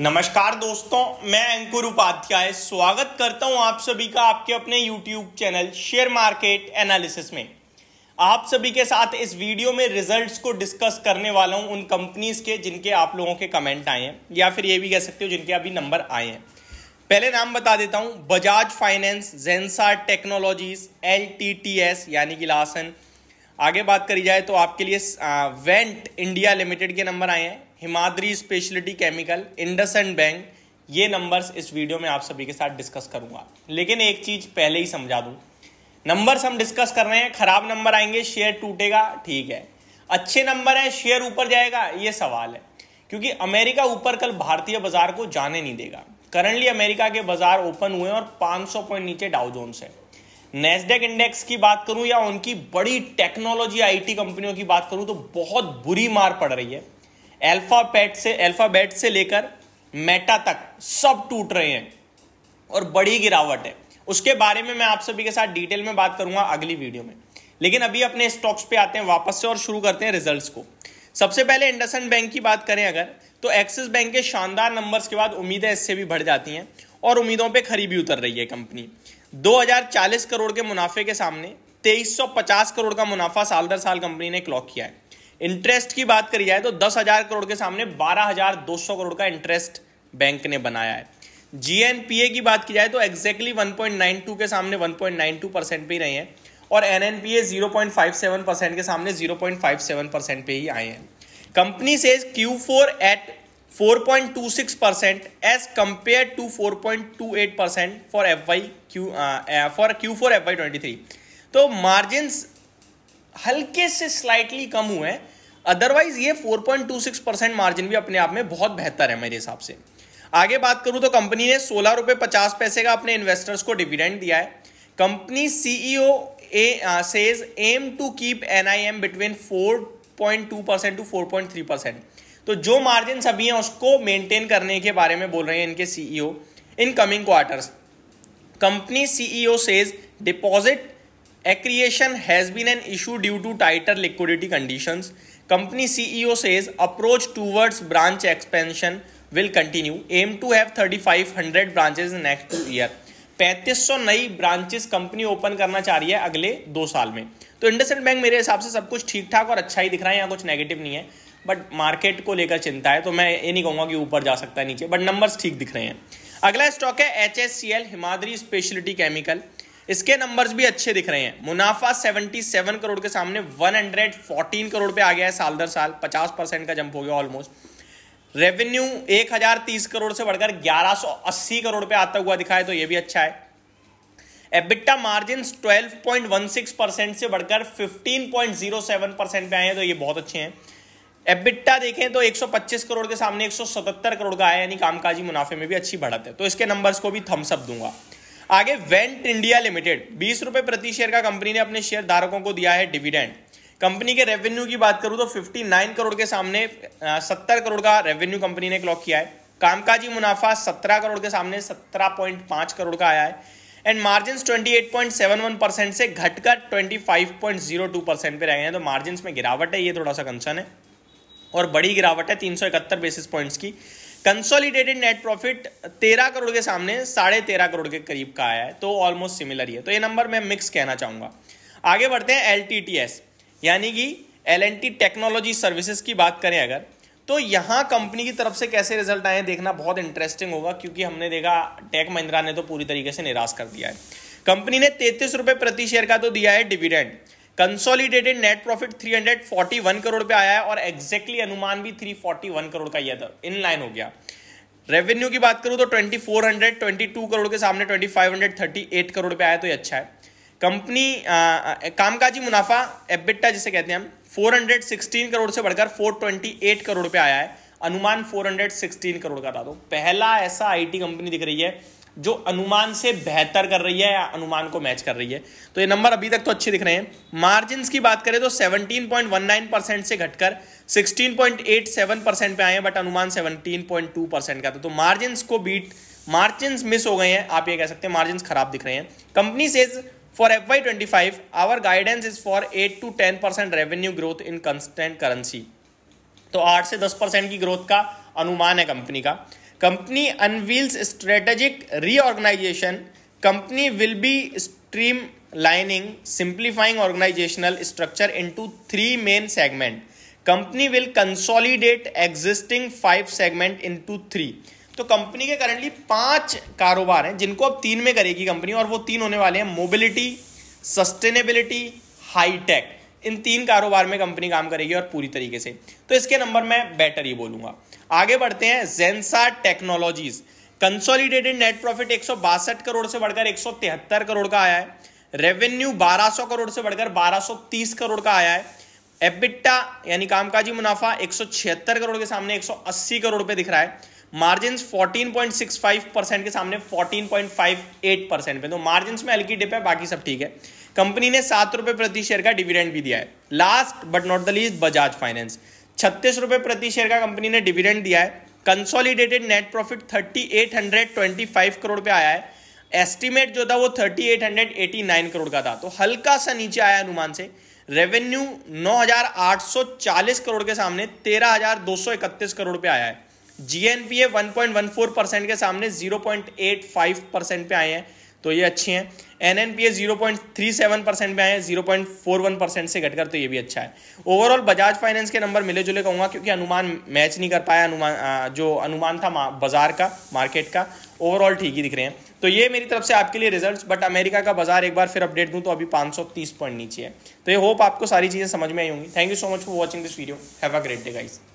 नमस्कार दोस्तों मैं अंकुर उपाध्याय स्वागत करता हूं आप सभी का आपके अपने YouTube channel share market analysis में आप सभी के साथ इस वीडियो में रिजल्ट्स को डिस्कस करने वाला हूं उन कंपनीज के जिनके आप लोगों के कमेंट आए हैं या फिर ये भी कह सकते हो जिनके अभी नंबर आए हैं पहले नाम बता देता हूं Bajaj finance Zensar technologies L यानी कि लासन आगे बात करी जाए तो आपके लिए वेंट इंडिया लिमिटेड के नंबर आए हैं Himadri specialty chemical IndusInd bank ये नंबर्स इस वीडियो में आप सभी के साथ डिस्कस करूंगा लेकिन एक चीज पहले ही समझा दूं नंबर्स हम डिस्कस कर रहे हैं खराब नंबर आएंगे शेयर टूटेगा ठीक है अच्छे नंबर है शेयर ऊपर जाएगा ये सवाल है क्योंकि अमेरिका ऊपर कल भारतीय बाजार को जाने नहीं देगा करंटली अमेरिका के बाजार ओपन हुए और 500 पॉइंट नीचे डाउ जोन्स है नेस्डेक इंडेक्स की बात करूं या उनकी बड़ी टेक्नोलॉजी आईटी कंपनियों की बात करूं तो बहुत बुरी मार पड़ रही है अल्फाबेट से अल्फाबेट से लेकर मेटा तक सब टूट रहे हैं और बड़ी गिरावट है उसके बारे में मैं आप सभी के साथ डिटेल में बात करूंगा अगली वीडियो में लेकिन अभी अपने स्टॉक्स पे आते हैं वापस से और शुरू करते हैं रिजल्ट्स को सबसे पहले इंडसन बैंक की बात करें अगर तो एक्सिस बैंक के शानदार नंबर्स के बाद उम्मीदें इससे भी बढ़ जाती हैं और उम्मीदों पे खरी भी उतर रही है कंपनी 2040 करोड़ के मुनाफे के सामने 2350 करोड़ का मुनाफा साल दर साल कंपनी ने क्लॉक किया है इंटरेस्ट की बात करी जाए तो दस हजार करोड़ के सामने बारह हजार दो सौ करोड़ का इंटरेस्ट बैंक ने बनाया है जीएनपीए की बात की जाए तो वन पॉइंट नाइन टू के सामने one point nine two percent पे ही रहे हैं और एनएनपीए सेवन परसेंट के सामने zero point five seven percent पे ही आए हैं company says four eight four point two six percent as compare to four point two eight percent for F Y Q four Q four F Y twenty three तो margin हल्के से slightly कम हुए हैं otherwise ये 4.26 percent margin भी अपने आप में बहुत बेहतर है मेरे हिसाब से आगे बात करूं तो कंपनी ने सोलह रुपए पचास पैसे का अपने इन्वेस्टर्स को डिविडेंड दिया है company CEO a says aim to keep NIM between 4.2 percent to 4.3 percent तो जो मार्जिन अभी हैं उसको मेंटेन करने के बारे में बोल रहे हैं इनके CEO in coming quarters company CEO says deposit accretion has been an issue due to tighter liquidity conditions. Company CEO says approach towards branch expansion will continue. Aim to have 3500 branches in next two year. 3500 नई branches company open करना चाह रही है अगले दो साल में तो इंडसइंड बैंक मेरे हिसाब से सब कुछ ठीक ठाक और अच्छा ही दिख रहा है यहाँ कुछ नेगेटिव नहीं है बट मार्केट को लेकर चिंता है तो मैं ये नहीं कहूँगा कि ऊपर जा सकता है नीचे बट नंबर्स ठीक दिख रहे हैं अगला स्टॉक है एच हिमाद्री स्पेशलिटी केमिकल इसके नंबर्स भी अच्छे दिख रहे हैं मुनाफा 77 करोड़ के सामने 114 करोड़ पे आ गया है साल दर साल 50 परसेंट का जंप हो गया ऑलमोस्ट रेवेन्यू 1030 करोड़ से बढ़कर 1180 करोड़ पे आता हुआ दिखा है तो ये भी अच्छा है एबिट्टा मार्जिन 12.16 परसेंट से बढ़कर 15.07 परसेंट पे आए हैं तो ये बहुत अच्छे हैं एबिट्टा देखें तो 125 करोड़ के सामने 177 करोड़ का आया यानी कामकाजी मुनाफे में भी अच्छी बढ़त है तो इसके नंबर्स को भी थम्सअप दूंगा आगे वेंट इंडिया लिमिटेड बीस रुपए प्रति शेयर का कंपनी ने अपने शेयर धारकों को दिया है डिविडेंड कंपनी के रेवेन्यू की बात करूं तो 59 करोड़ के सामने आ, 70 करोड़ का रेवेन्यू कंपनी ने क्लॉक किया है कामकाजी मुनाफा 17 करोड़ के सामने 17.5 करोड़ का आया है एंड मार्जिन 28.71 परसेंट से घटकर 25.02 परसेंट पे रह गए हैं तो मार्जिन में गिरावट है ये थोड़ा सा कंसर्न है और बड़ी गिरावट है तीन बेसिस पॉइंट्स की कंसोलिडेटेड नेट प्रॉफिट तेरह करोड़ के सामने साढ़े तेरह करोड़ के करीब का आया है तो ऑलमोस्ट सिमिलर ही है तो ये नंबर मैं मिक्स कहना चाहूँगा आगे बढ़ते हैं एल यानी कि एल टेक्नोलॉजी सर्विसेज की बात करें अगर तो यहाँ कंपनी की तरफ से कैसे रिजल्ट आए देखना बहुत इंटरेस्टिंग होगा क्योंकि हमने देखा टेक महिंद्रा ने तो पूरी तरीके से निराश कर दिया है कंपनी ने तैतीस रुपये प्रति शेयर का तो दिया है dividend consolidated net profit 341 crore पे आया है और एग्जैक्टली exactly अनुमान भी 341 करोड़ का ही था इन लाइन हो गया रेवेन्यू की बात करूं तो 2422 करोड़ के सामने 2538 करोड़ पे आया तो ये अच्छा है कंपनी कामकाजी मुनाफा एबिट्टा जिसे कहते हैं हम 416 करोड़ से बढ़कर 428 करोड़ पे आया है अनुमान 416 करोड़ का था तो पहला ऐसा आईटी कंपनी दिख रही है जो अनुमान से बेहतर कर रही है या अनुमान को मैच कर रही है तो ये नंबर अभी तक तो अच्छे दिख रहे हैं मार्जिन की बात करें तो 17.19 परसेंट से घटकर 16.87 परसेंट पे आए हैं बट अनुमान 17.2 परसेंट का था तो मार्जिन को बीट मार्जिन मिस हो गए हैं आप ये कह सकते हैं मार्जिन खराब दिख रहे हैं company says for F Y twenty five our guidance is for eight to ten percent revenue growth in constant currency तो आठ से दस परसेंट की ग्रोथ का अनुमान है कंपनी का company unveils strategic reorganization company will be streamlining simplifying organizational structure into three main segment company will consolidate existing five segment in to three तो कंपनी के करंटली पांच कारोबार हैं जिनको अब तीन में करेगी कंपनी और वो तीन होने वाले हैं मोबिलिटी सस्टेनेबिलिटी हाईटेक इन तीन कारोबार में कंपनी काम करेगी और पूरी तरीके से तो इसके नंबर में बेटर ही बोलूंगा आगे बढ़ते हैं Zensar technologies consolidated net profit एक करोड़ से बढ़कर एक करोड़ का आया है रेवेन्यू 1200 करोड़ से बढ़कर 1230 करोड़ का आया है एबिट्टा यानी कामकाजी मुनाफा एक करोड़ के सामने 180 करोड़ पे दिख रहा है मार्जिन 14.65 परसेंट के सामने 14.58 परसेंट पे तो मार्जिन में हल्की डिप है बाकी सब ठीक है कंपनी ने सात रुपये प्रति शेयर का डिविडेंड भी दिया है last but not the least Bajaj finance छत्तीस रुपये प्रति शेयर का कंपनी ने डिविडेंड दिया है consolidated net profit thirty eight hundred twenty five crore पे आया है एस्टिमेट जो था वो thirty eight hundred eighty nine crore का था तो हल्का सा नीचे आया अनुमान से रेवेन्यू नौ हजार आठ सौ चालीस करोड़ के सामने तेरह हजार दो सौ इकतीस करोड़ पे आया है जीएनपीए फोर परसेंट के सामने zero point eight five percent पे आए हैं तो ये अच्छी हैं N N P S zero point three seven percent में आए हैं zero point four one percent से घटकर तो ये भी अच्छा है ओवरऑल बजाज फाइनेंस के नंबर मिले जुले कहूँगा क्योंकि अनुमान मैच नहीं कर पाया अनुमान जो अनुमान था बाजार का मार्केट का ओवरऑल ठीक ही दिख रहे हैं तो ये मेरी तरफ से आपके लिए रिजल्ट्स बट अमेरिका का बाजार एक बार फिर अपडेट दूँ तो अभी 530 पॉइंट नीचे है तो ये होप आपको सारी चीज़ें समझ में आई होंगी thank you so much for watching this video have a great day guys